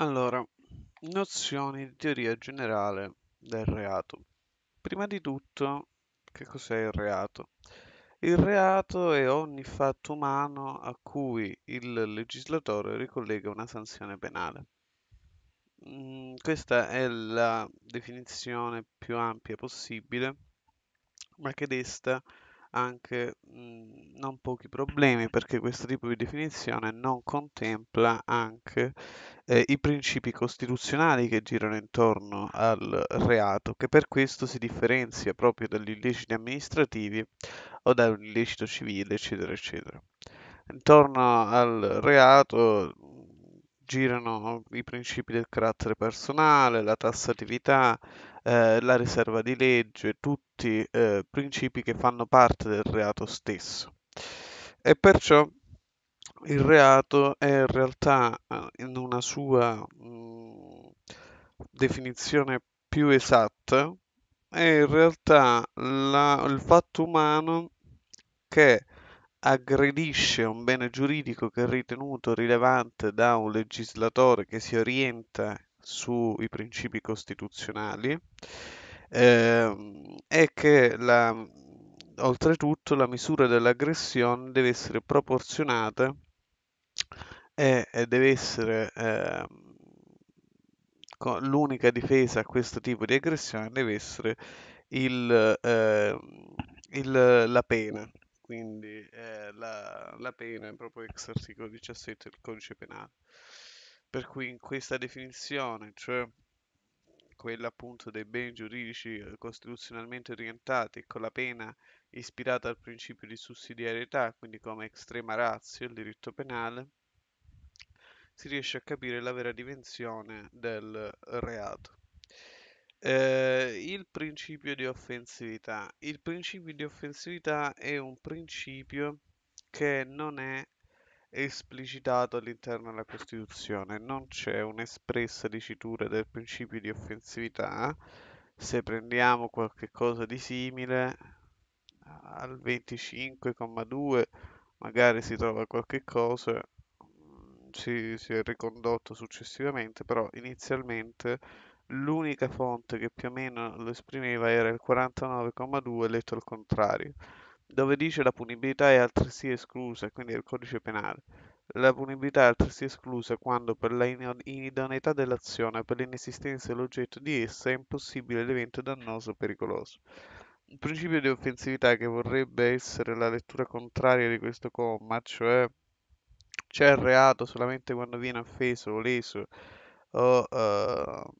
Allora, nozioni di teoria generale del reato. Prima di tutto, che cos'è il reato? Il reato è ogni fatto umano a cui il legislatore ricollega una sanzione penale. Mm, questa è la definizione più ampia possibile, ma che desta anche mh, mhmm, non pochi problemi perché questo tipo di definizione non contempla anche eh, i principi costituzionali che girano intorno al reato, che per questo si differenzia proprio dagli illeciti amministrativi o da un illecito civile, eccetera, eccetera. Intorno al reato girano i principi del carattere personale, la tassatività, eh, la riserva di legge, tutti eh, principi che fanno parte del reato stesso. E perciò il reato è in realtà eh, in una sua mh, mm, definizione più esatta, è in realtà la, il fatto umano che aggredisce un bene giuridico che è ritenuto rilevante da un legislatore che si orienta sui principi costituzionali ehm, e che la, oltretutto la misura dell'aggressione deve essere proporzionata e, e deve essere eh, l'unica difesa a questo tipo di aggressione deve essere il, eh, il, la pena quindi eh, la, la, pena è proprio ex articolo 17 del codice penale. Per cui in questa definizione, cioè quella appunto dei beni giuridici eh, costituzionalmente orientati con la pena ispirata al principio di sussidiarietà, quindi come estrema razio il diritto penale, si riesce a capire la vera dimensione del reato. Eh, il principio di offensività. Il principio di offensività è un principio che non è esplicitato all'interno della Costituzione, non c'è un'espressa dicitura del principio di offensività. Se prendiamo qualcosa di simile al 25,2 magari si trova qualche cosa, mm, si, si è ricondotto successivamente, però inizialmente L'unica fonte che più o meno lo esprimeva era il 49,2 letto al contrario, dove dice la punibilità è altresì esclusa, quindi è il codice penale. La punibilità è altresì esclusa quando per la inidoneità dell'azione, per l'inesistenza dell'oggetto di essa, è impossibile l'evento dannoso o pericoloso. Il principio di offensività che vorrebbe essere la lettura contraria di questo comma, cioè c'è il reato solamente quando viene offeso o leso o uh,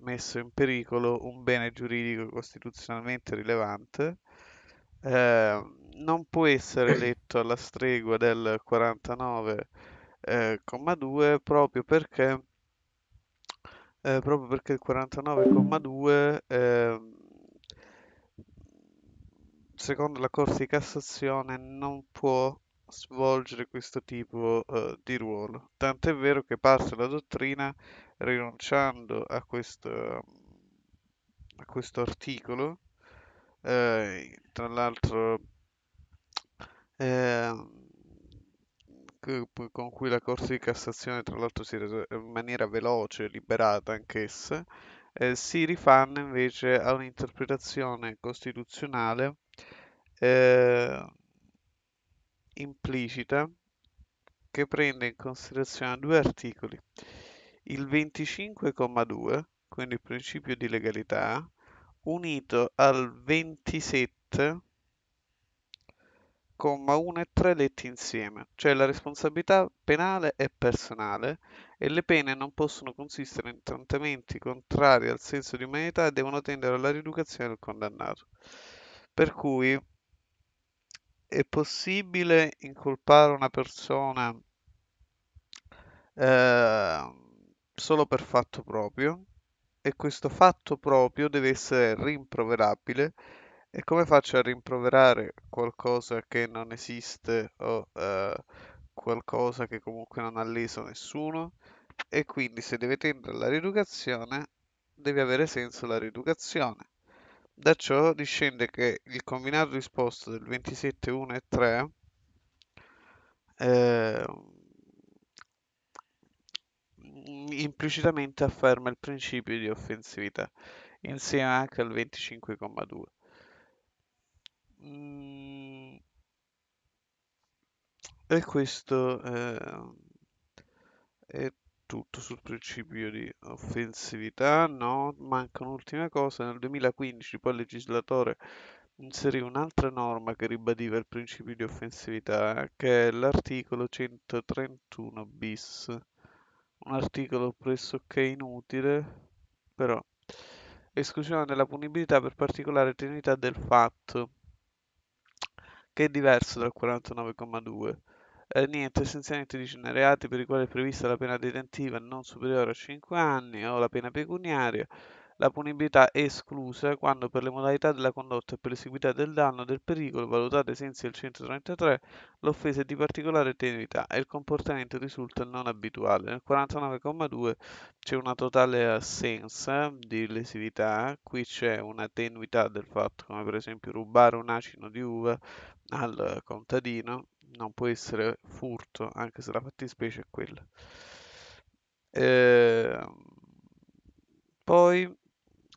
messo in pericolo un bene giuridico costituzionalmente rilevante, eh, non può essere letto alla stregua del 49,2 eh, proprio perché eh, proprio perché il 49,2 eh, secondo la Corte di Cassazione non può svolgere questo tipo eh, di ruolo. Tant'è vero che parte la dottrina rinunciando a questo, a questo articolo, eh, tra l'altro eh, con cui la Corte di Cassazione tra l'altro si è resa in maniera veloce, liberata anch'essa, eh, si rifanno invece a un'interpretazione costituzionale ehm, implicita che prende in considerazione due articoli il 25,2, quindi il principio di legalità, unito al 27,1 e 3 letti insieme, cioè la responsabilità penale è personale e le pene non possono consistere in trattamenti contrari al senso di umanità e devono tendere alla rieducazione del condannato. Per cui è possibile incolpare una persona eh, solo per fatto proprio e questo fatto proprio deve essere rimproverabile e come faccio a rimproverare qualcosa che non esiste o eh, qualcosa che comunque non ha leso nessuno? E quindi se deve tendere alla rieducazione deve avere senso la rieducazione. Da ciò discende che il combinato disposto del 27, 1 e 3 eh, implicitamente afferma il principio di offensività, insieme anche al 25,2. Mm. E questo eh, è tutto sul principio di offensività, no? Manca un'ultima cosa, nel 2015 poi il legislatore inserì un'altra norma che ribadiva il principio di offensività, che è l'articolo 131 bis un articolo pressoché inutile, però esclusione della punibilità per particolare tenuità del fatto, che è diverso dal 49,2. Eh, niente, essenzialmente dice nei reati per i quali è prevista la pena detentiva non superiore a 5 anni o la pena pecuniaria la punibilità è esclusa quando per le modalità della condotta e per l'esiguità del danno o del pericolo valutate ai sensi del 133 l'offesa è di particolare tenuità e il comportamento risulta non abituale. Nel 49,2 c'è una totale assenza di lesività, qui c'è una tenuità del fatto, come per esempio rubare un acino di uva al contadino, non può essere furto, anche se la fattispecie è quella. Eh, poi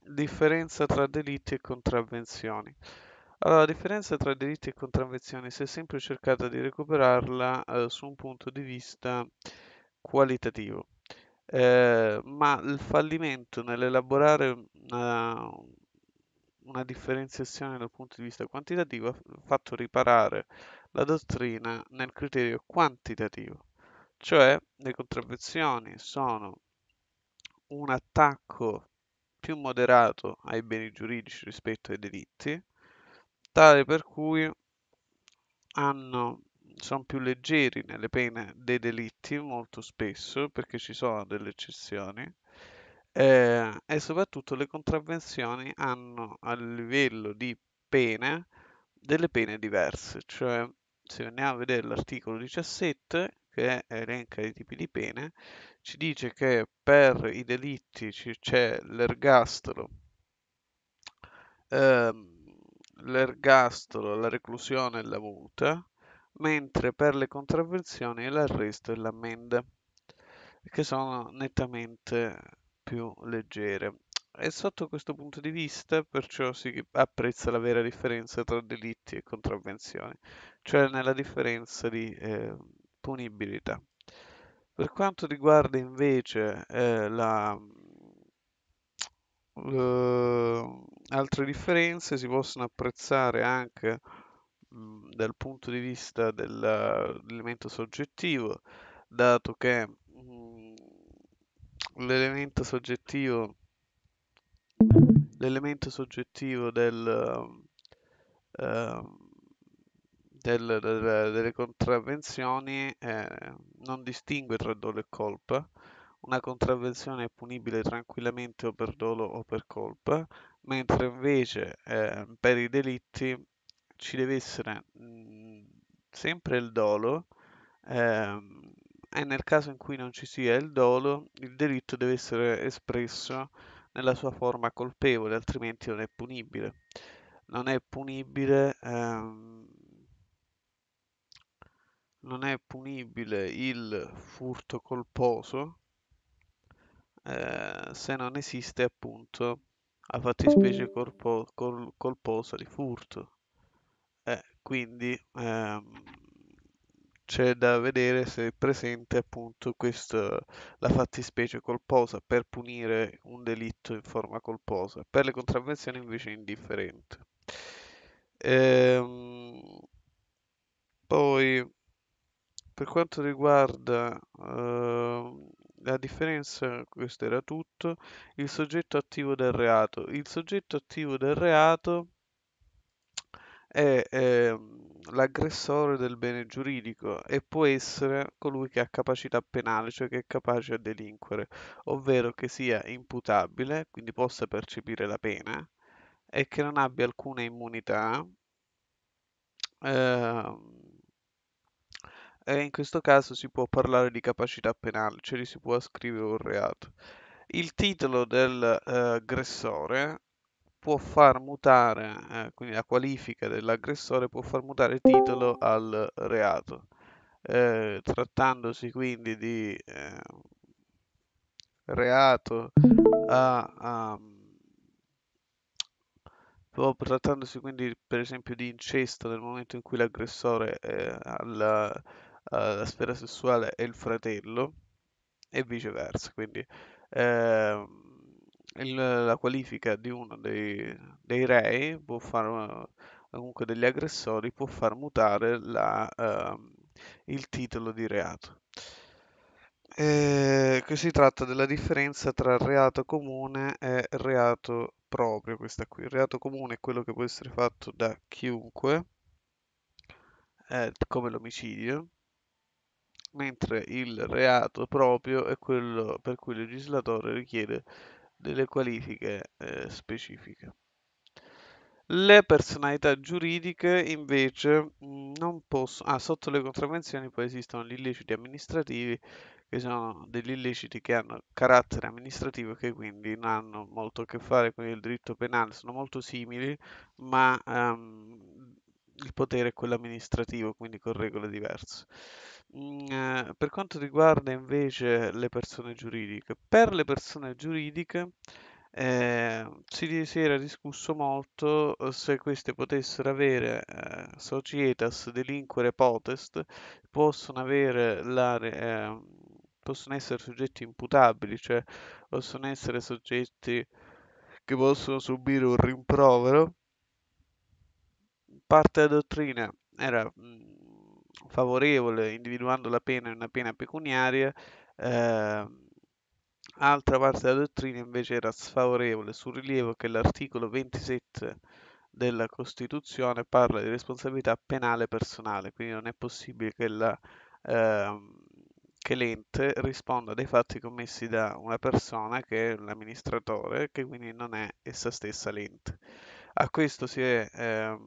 Differenza tra delitti e contravvenzioni. Allora, la differenza tra delitti e contravvenzioni si è sempre cercata di recuperarla eh, su un punto di vista qualitativo, eh, ma il fallimento nell'elaborare una, una, differenziazione dal punto di vista quantitativo ha fatto riparare la dottrina nel criterio quantitativo, cioè le contravvenzioni sono un attacco più moderato ai beni giuridici rispetto ai delitti, tale per cui hanno, sono più leggeri nelle pene dei delitti molto spesso perché ci sono delle eccezioni eh, e soprattutto le contravvenzioni hanno a livello di pene delle pene diverse, cioè se andiamo a vedere l'articolo 17 che elenca i tipi di pene, ci dice che per i delitti c'è l'ergastolo, ehm, l'ergastolo, la reclusione e la multa, mentre per le contravvenzioni è l'arresto e l'ammenda, che sono nettamente più leggere. E sotto questo punto di vista, perciò, si apprezza la vera differenza tra delitti e contravvenzioni, cioè nella differenza di eh, disponibilità. Per quanto riguarda invece eh, la, Uh, altre differenze si possono apprezzare anche mm, dal punto di vista dell'elemento soggettivo, dato che mm, l'elemento soggettivo l'elemento soggettivo del uh, del, del, delle contravvenzioni eh, non distingue tra dolo e colpa. Una contravvenzione è punibile tranquillamente o per dolo o per colpa, mentre invece eh, per i delitti ci deve essere mh, mhmm, sempre il dolo eh, e nel caso in cui non ci sia il dolo, il delitto deve essere espresso nella sua forma colpevole, altrimenti non è punibile. Non è punibile ehm, non è punibile il furto colposo eh, se non esiste appunto la fattispecie corpo, col, colposa di furto. Eh, quindi ehm, c'è da vedere se è presente appunto questa, la fattispecie colposa per punire un delitto in forma colposa. Per le contravvenzioni invece è indifferente. Ehm, poi per quanto riguarda eh, la differenza, questo era tutto, il soggetto attivo del reato. Il soggetto attivo del reato è eh, l'aggressore del bene giuridico e può essere colui che ha capacità penale, cioè che è capace a delinquere, ovvero che sia imputabile, quindi possa percepire la pena e che non abbia alcuna immunità. Eh, eh, in questo caso si può parlare di capacità penale, cioè gli si può ascrivere un reato. Il titolo dell'aggressore eh, può far mutare, eh, quindi la qualifica dell'aggressore può far mutare titolo al reato, eh, trattandosi quindi di eh, reato a, a, trattandosi quindi per esempio di incesto nel momento in cui l'aggressore è eh, al eh, la sfera sessuale è il fratello e viceversa. Quindi eh, il, la qualifica di uno dei, dei rei può fare eh, comunque degli aggressori può far mutare la, uh, il titolo di reato. E eh, qui si tratta della differenza tra reato comune e reato proprio, questa qui. Il reato comune è quello che può essere fatto da chiunque, eh, come l'omicidio, mentre il reato proprio è quello per cui il legislatore richiede delle qualifiche eh, specifiche. Le personalità giuridiche invece mm, non possono... Ah, sotto le contravenzioni poi esistono gli illeciti amministrativi, che sono degli illeciti che hanno carattere amministrativo e che quindi non hanno molto a che fare con il diritto penale, sono molto simili, ma ehm, il potere è quello amministrativo, quindi con regole diverse. Mm, eh, per quanto riguarda invece le persone giuridiche, per le persone giuridiche eh, si, si, era discusso molto eh, se queste potessero avere eh, societas delinquere potest, possono avere la... Eh, possono essere soggetti imputabili, cioè possono essere soggetti che possono subire un rimprovero parte della dottrina era mh, mhmm, favorevole, individuando la pena in una pena pecuniaria, eh, altra parte della dottrina invece era sfavorevole sul rilievo che l'articolo 27 della Costituzione parla di responsabilità penale personale, quindi non è possibile che, la, eh, che l'ente risponda dei fatti commessi da una persona che è l'amministratore, che quindi non è essa stessa l'ente. A questo si è eh,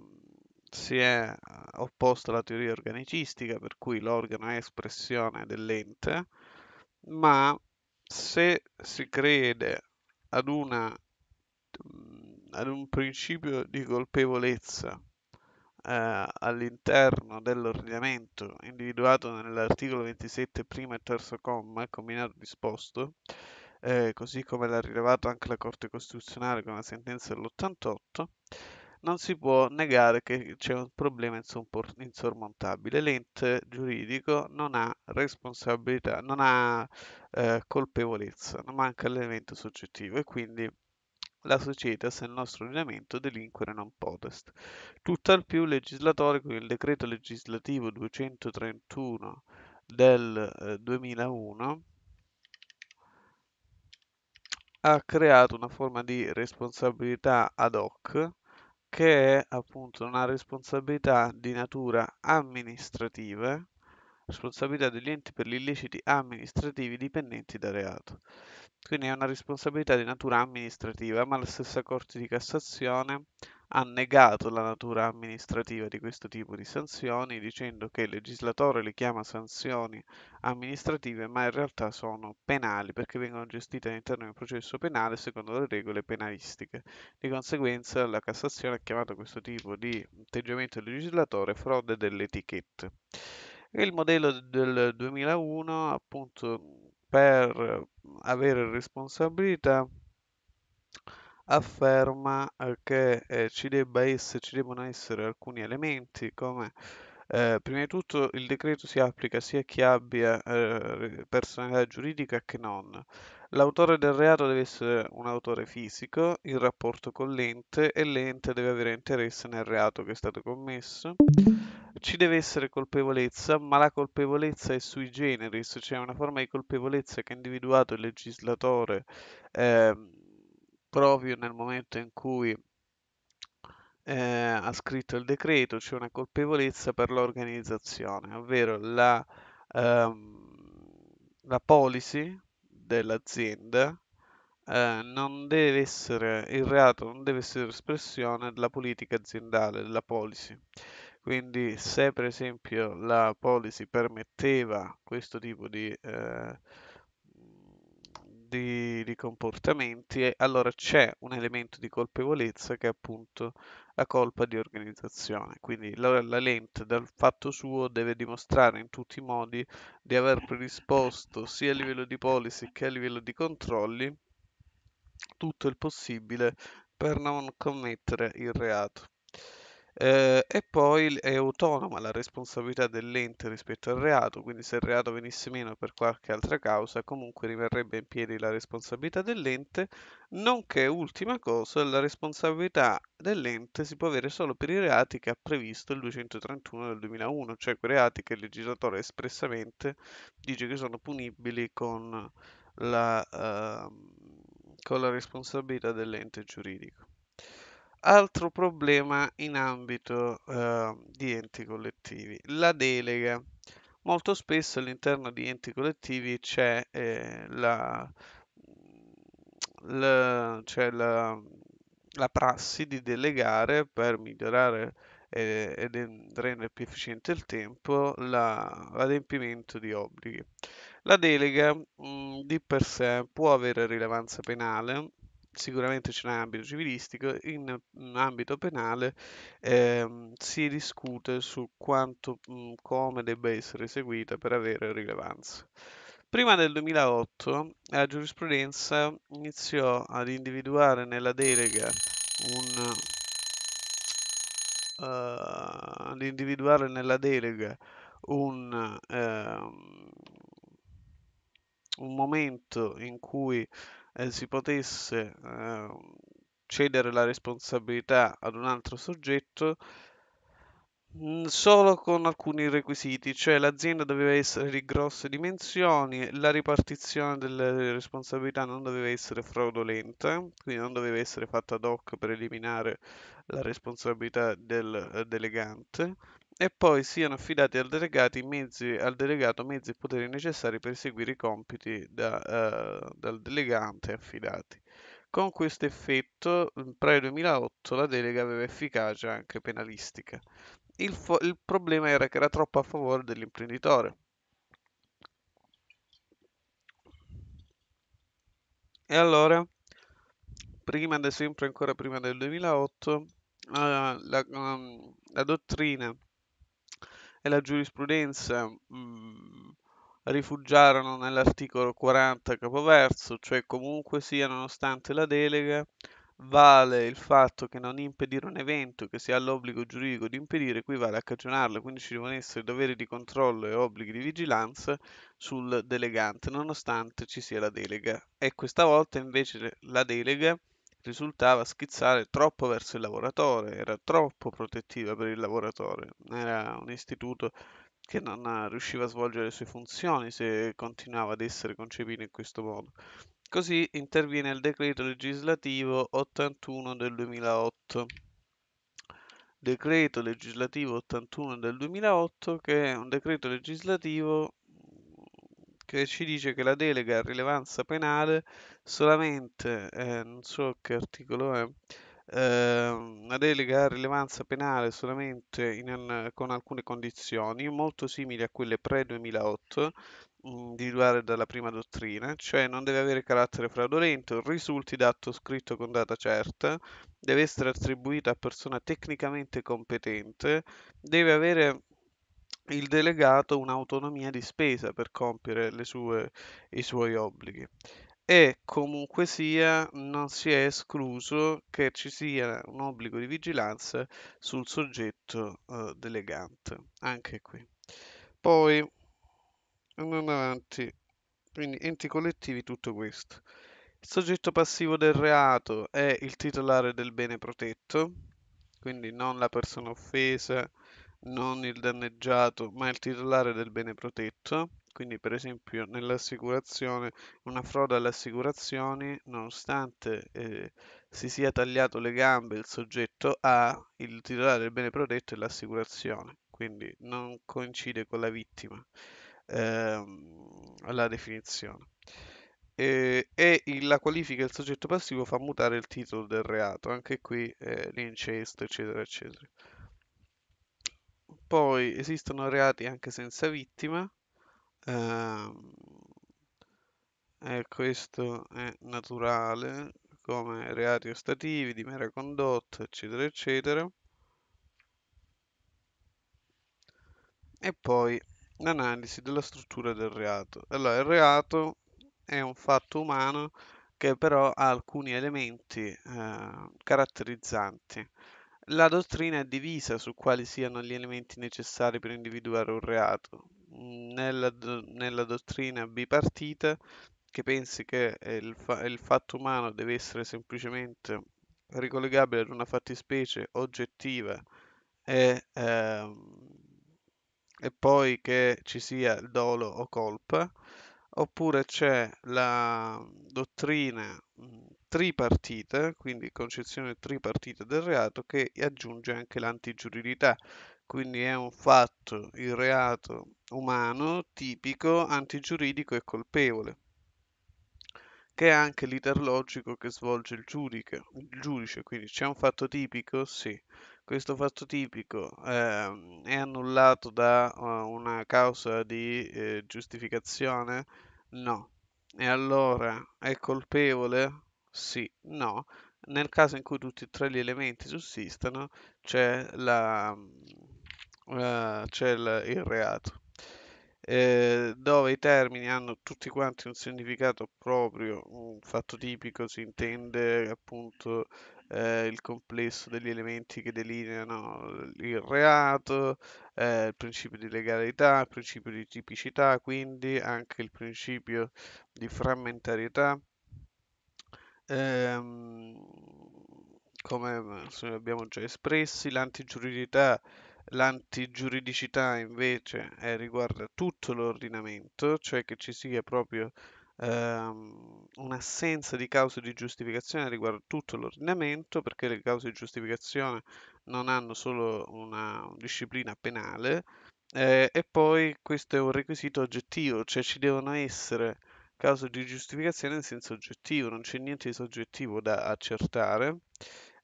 si è eh, opposta alla teoria organicistica, per cui l'organo è espressione dell'ente, ma se si crede ad, una, mm, ad un principio di colpevolezza eh, all'interno dell'ordinamento individuato nell'articolo 27 primo e terzo comma, combinato disposto, eh, così come l'ha rilevato anche la Corte Costituzionale con la sentenza dell'88, non si può negare che c'è un problema insormontabile. L'ente giuridico non ha responsabilità, non ha eh, colpevolezza, non manca l'elemento soggettivo e quindi la società se il nostro ordinamento delinquere non potest. Tutt'al più il legislatore con il decreto legislativo 231 del 2001 eh, ha creato una forma di responsabilità ad hoc che è appunto una responsabilità di natura amministrativa, responsabilità degli enti per gli illeciti amministrativi dipendenti da reato. Quindi è una responsabilità di natura amministrativa, ma la stessa Corte di Cassazione ha negato la natura amministrativa di questo tipo di sanzioni, dicendo che il legislatore le chiama sanzioni amministrative, ma in realtà sono penali perché vengono gestite all'interno di un processo penale secondo le regole penalistiche. Di conseguenza la Cassazione ha chiamato questo tipo di atteggiamento del legislatore frode delle etichette. il modello del 2001 appunto per avere responsabilità afferma che eh, ci, essere, ci, debbano essere alcuni elementi come eh, prima di tutto il decreto si applica sia a chi abbia eh, personalità giuridica che non. L'autore del reato deve essere un autore fisico in rapporto con l'ente e l'ente deve avere interesse nel reato che è stato commesso ci deve essere colpevolezza, ma la colpevolezza è sui generis, cioè una forma di colpevolezza che ha individuato il legislatore eh, proprio nel momento in cui eh, ha scritto il decreto, cioè una colpevolezza per l'organizzazione, ovvero la, ehm, la policy dell'azienda eh, non deve essere il reato, non deve essere espressione della politica aziendale, della policy. Quindi se per esempio la policy permetteva questo tipo di, eh, di, di comportamenti, allora c'è un elemento di colpevolezza che è appunto la colpa di organizzazione. Quindi la, la lente dal fatto suo deve dimostrare in tutti i modi di aver predisposto sia a livello di policy che a livello di controlli tutto il possibile per non commettere il reato. Eh, e poi è autonoma la responsabilità dell'ente rispetto al reato, quindi se il reato venisse meno per qualche altra causa, comunque rimarrebbe in piedi la responsabilità dell'ente, nonché ultima cosa, la responsabilità dell'ente si può avere solo per i reati che ha previsto il 231 del 2001, cioè quei reati che il legislatore espressamente dice che sono punibili con la, eh, con la responsabilità dell'ente giuridico altro problema in ambito eh, di enti collettivi, la delega. Molto spesso all'interno di enti collettivi c'è eh, la, mm, la, cioè la, mm, la, prassi di delegare per migliorare eh, ed rendere più efficiente il tempo l'adempimento di obblighi. La delega mh, mm, di per sé può avere rilevanza penale, sicuramente c'è un ambito civilistico, in ambito penale ehm, si discute su quanto, mh, mhmm, come debba essere eseguita per avere rilevanza. Prima del 2008 la giurisprudenza iniziò ad individuare nella delega un, uh, ad individuare nella delega un, uh, un momento in cui eh, si potesse eh, cedere la responsabilità ad un altro soggetto mm, solo con alcuni requisiti, cioè l'azienda doveva essere di grosse dimensioni, la ripartizione delle responsabilità non doveva essere fraudolenta, quindi non doveva essere fatta ad hoc per eliminare la responsabilità del eh, delegante, e poi siano affidati al, mezzi, al delegato mezzi e poteri necessari per eseguire i compiti da, uh, dal delegante affidati. Con questo effetto, in nel 2008 la delega aveva efficacia anche penalistica. Il, fo- il problema era che era troppo a favore dell'imprenditore. E allora, prima, sempre ancora prima del 2008, uh, eh, la, um, la dottrina e la giurisprudenza mh, mm, rifugiarono nell'articolo 40 capoverso, cioè comunque sia nonostante la delega vale il fatto che non impedire un evento che si ha l'obbligo giuridico di impedire equivale a cagionarlo, quindi ci devono essere doveri di controllo e obblighi di vigilanza sul delegante, nonostante ci sia la delega. E questa volta invece la delega risultava schizzare troppo verso il lavoratore, era troppo protettiva per il lavoratore, era un istituto che non eh, riusciva a svolgere le sue funzioni se continuava ad essere concepito in questo modo. Così interviene il decreto legislativo 81 del 2008 decreto legislativo 81 del 2008 che è un decreto legislativo che ci dice che la delega a rilevanza penale solamente, eh, non so che articolo è, eh, la delega a rilevanza penale solamente in, con alcune condizioni molto simili a quelle pre-2008 individuate mm, dalla prima dottrina, cioè non deve avere carattere fraudolento, risulti da atto scritto con data certa, deve essere attribuita a persona tecnicamente competente, deve avere il delegato un'autonomia di spesa per compiere sue, i suoi obblighi. E comunque sia, non si è escluso che ci sia un obbligo di vigilanza sul soggetto eh, delegante, anche qui. Poi, andando avanti, quindi enti collettivi, tutto questo. Il soggetto passivo del reato è il titolare del bene protetto, quindi non la persona offesa, non il danneggiato, ma il titolare del bene protetto. Quindi, per esempio, nell'assicurazione, una frode alle assicurazioni, nonostante eh, si sia tagliato le gambe il soggetto ha il titolare del bene protetto e l'assicurazione, quindi non coincide con la vittima ehm, alla definizione. E, e la qualifica del soggetto passivo fa mutare il titolo del reato, anche qui eh, l'incesto, eccetera, eccetera. Poi esistono reati anche senza vittima. Eh, questo è naturale, come reati ostativi, di mera condotta, eccetera, eccetera. E poi l'analisi della struttura del reato. Allora, il reato è un fatto umano che però ha alcuni elementi eh, caratterizzanti. La dottrina è divisa su quali siano gli elementi necessari per individuare un reato. Mm, nella, nella dottrina bipartita, che pensi che il, fa, il fatto umano deve essere semplicemente ricollegabile ad una fattispecie oggettiva e, eh, e poi che ci sia dolo o colpa, oppure c'è la dottrina mm, tripartita, quindi concezione tripartita del reato, che aggiunge anche l'antigiuridità. Quindi è un fatto, il reato umano, tipico, antigiuridico e colpevole, che è anche l'iter logico che svolge il giudice. Il giudice quindi c'è un fatto tipico? Sì. Questo fatto tipico eh, è annullato da uh, una causa di eh, giustificazione? No. E allora è colpevole? sì, no. Nel caso in cui tutti e tre gli elementi sussistano, c'è la, mm, eh, c'è il, il reato, eh, dove i termini hanno tutti quanti un significato proprio, un fatto tipico, si intende appunto eh, il complesso degli elementi che delineano il reato, eh, il principio di legalità, il principio di tipicità, quindi anche il principio di frammentarietà Ehm, come mhmm, abbiamo già espressi, l'antigiuridità L'antigiuridicità invece eh, riguarda tutto l'ordinamento, cioè che ci sia proprio ehm, un'assenza di cause di giustificazione riguardo tutto l'ordinamento, perché le cause di giustificazione non hanno solo una disciplina penale, eh, e poi questo è un requisito oggettivo, cioè ci devono essere causa di giustificazione in senso oggettivo, non c'è niente di soggettivo da accertare.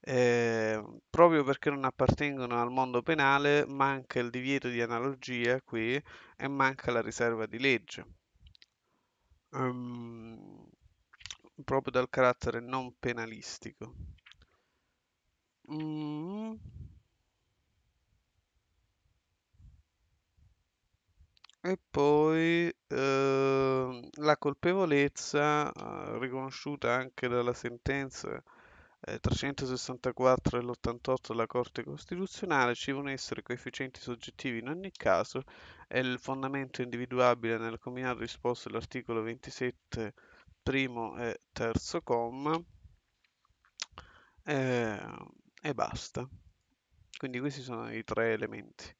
Eh, proprio perché non appartengono al mondo penale, manca il divieto di analogia qui e manca la riserva di legge. Um, proprio dal carattere non penalistico. Mm. E poi ehm, la colpevolezza eh, riconosciuta anche dalla sentenza eh, 364 dell'88 della Corte Costituzionale ci devono essere coefficienti soggettivi in ogni caso è il fondamento individuabile nel combinato risposto dell'articolo 27 primo e terzo comma eh, e basta. Quindi questi sono i tre elementi.